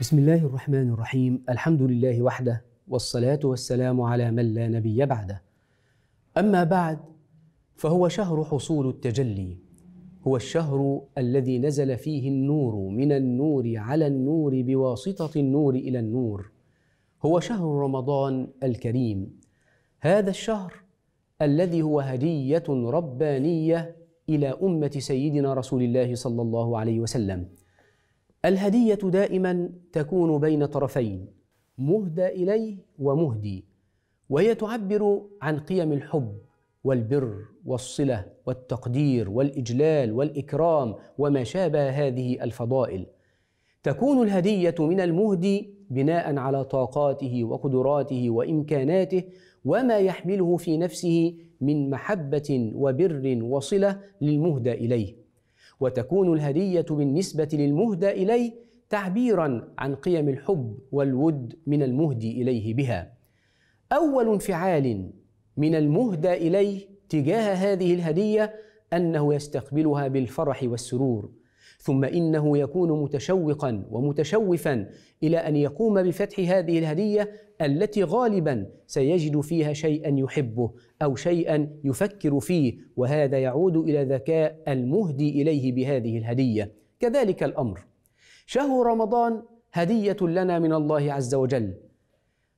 بسم الله الرحمن الرحيم الحمد لله وحده والصلاة والسلام على من لا نبي بعده أما بعد فهو شهر حصول التجلي هو الشهر الذي نزل فيه النور من النور على النور بواسطة النور إلى النور هو شهر رمضان الكريم هذا الشهر الذي هو هدية ربانية إلى أمة سيدنا رسول الله صلى الله عليه وسلم الهدية دائما تكون بين طرفين مهدى إليه ومهدي وهي تعبر عن قيم الحب والبر والصلة والتقدير والإجلال والإكرام وما شابه هذه الفضائل تكون الهدية من المهدي بناء على طاقاته وقدراته وإمكاناته وما يحمله في نفسه من محبة وبر وصلة للمهدى إليه وتكون الهديه بالنسبه للمهدى اليه تعبيرا عن قيم الحب والود من المهدي اليه بها اول انفعال من المهدى اليه تجاه هذه الهديه انه يستقبلها بالفرح والسرور ثم انه يكون متشوقا ومتشوفا الى ان يقوم بفتح هذه الهديه التي غالبا سيجد فيها شيئا يحبه او شيئا يفكر فيه وهذا يعود الى ذكاء المهدي اليه بهذه الهديه كذلك الامر شهر رمضان هديه لنا من الله عز وجل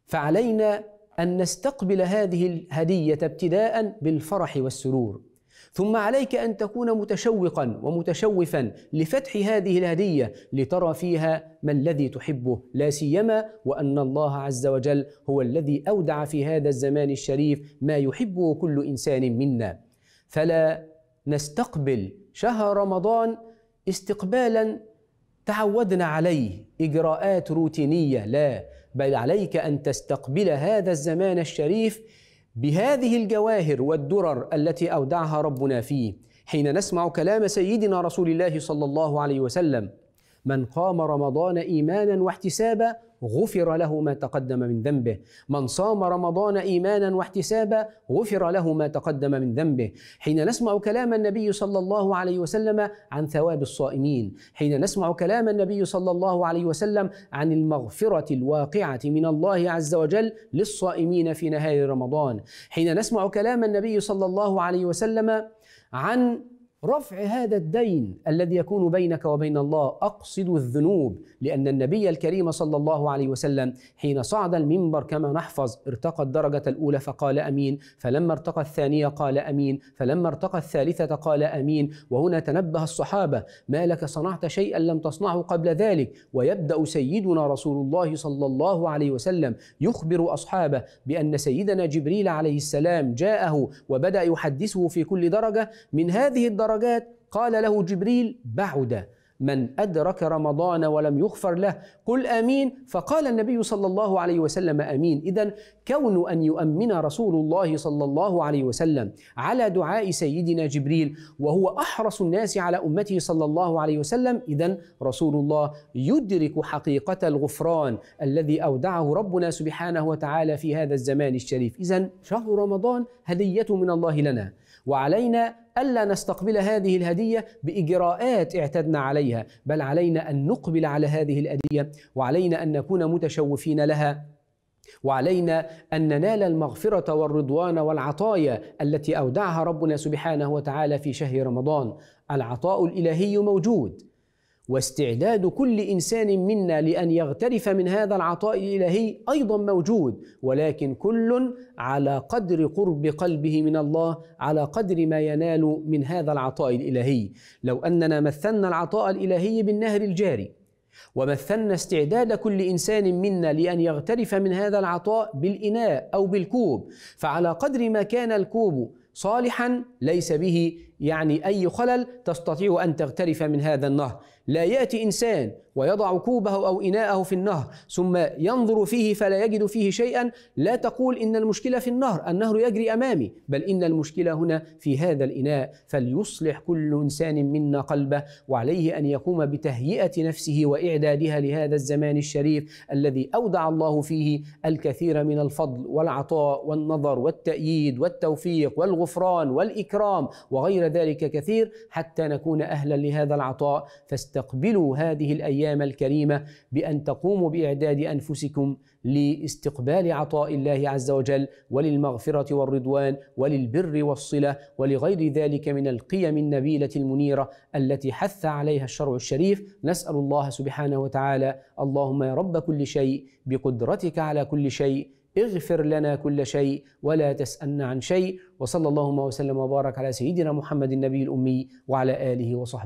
فعلينا ان نستقبل هذه الهديه ابتداء بالفرح والسرور ثم عليك ان تكون متشوقا ومتشوفا لفتح هذه الهديه لترى فيها ما الذي تحبه لا سيما وان الله عز وجل هو الذي اودع في هذا الزمان الشريف ما يحبه كل انسان منا فلا نستقبل شهر رمضان استقبالا تعودنا عليه اجراءات روتينيه لا بل عليك ان تستقبل هذا الزمان الشريف بهذه الجواهر والدرر التي اودعها ربنا فيه حين نسمع كلام سيدنا رسول الله صلى الله عليه وسلم من قام رمضان ايمانا واحتسابا غفر له ما تقدم من ذنبه من صام رمضان ايمانا واحتسابا غفر له ما تقدم من ذنبه حين نسمع كلام النبي صلى الله عليه وسلم عن ثواب الصائمين حين نسمع كلام النبي صلى الله عليه وسلم عن المغفره الواقعه من الله عز وجل للصائمين في نهار رمضان حين نسمع كلام النبي صلى الله عليه وسلم عن رفع هذا الدين الذي يكون بينك وبين الله اقصد الذنوب لان النبي الكريم صلى الله عليه وسلم حين صعد المنبر كما نحفظ ارتقى الدرجه الاولى فقال امين فلما ارتقى الثانيه قال امين فلما ارتقى الثالثه قال امين وهنا تنبه الصحابه ما لك صنعت شيئا لم تصنعه قبل ذلك ويبدا سيدنا رسول الله صلى الله عليه وسلم يخبر اصحابه بان سيدنا جبريل عليه السلام جاءه وبدا يحدثه في كل درجه من هذه الدرجه درجات قال له جبريل بعد من أدرك رمضان ولم يغفر له قل آمين فقال النبي صلى الله عليه وسلم آمين إذا كون أن يؤمن رسول الله صلى الله عليه وسلم على دعاء سيدنا جبريل وهو أحرص الناس على أمته صلى الله عليه وسلم إذا رسول الله يدرك حقيقة الغفران الذي أودعه ربنا سبحانه وتعالى في هذا الزمان الشريف إذا شهر رمضان هدية من الله لنا وعلينا ألا نستقبل هذه الهدية بإجراءات اعتدنا عليها بل علينا أن نقبل على هذه الهدية وعلينا أن نكون متشوفين لها وعلينا ان ننال المغفره والرضوان والعطايا التي اودعها ربنا سبحانه وتعالى في شهر رمضان العطاء الالهي موجود واستعداد كل انسان منا لان يغترف من هذا العطاء الالهي ايضا موجود ولكن كل على قدر قرب قلبه من الله على قدر ما ينال من هذا العطاء الالهي لو اننا مثلنا العطاء الالهي بالنهر الجاري ومثلنا استعداد كل انسان منا لان يغترف من هذا العطاء بالاناء او بالكوب فعلى قدر ما كان الكوب صالحا ليس به يعني أي خلل تستطيع أن تغترف من هذا النهر لا يأتي إنسان ويضع كوبه أو إناءه في النهر ثم ينظر فيه فلا يجد فيه شيئا لا تقول إن المشكلة في النهر النهر يجري أمامي بل إن المشكلة هنا في هذا الإناء فليصلح كل إنسان منا قلبه وعليه أن يقوم بتهيئة نفسه وإعدادها لهذا الزمان الشريف الذي أودع الله فيه الكثير من الفضل والعطاء والنظر والتأييد والتوفيق والغفران والإكرام وغير ذلك كثير حتى نكون أهلا لهذا العطاء فاستقبلوا هذه الأيام الكريمة بأن تقوموا بإعداد أنفسكم لاستقبال عطاء الله عز وجل وللمغفرة والرضوان وللبر والصلة ولغير ذلك من القيم النبيلة المنيرة التي حث عليها الشرع الشريف نسأل الله سبحانه وتعالى اللهم يا رب كل شيء بقدرتك على كل شيء اغفر لنا كل شيء ولا تسألنا عن شيء وصلى اللهم وسلم وبارك على سيدنا محمد النبي الأمي وعلى آله وصحبه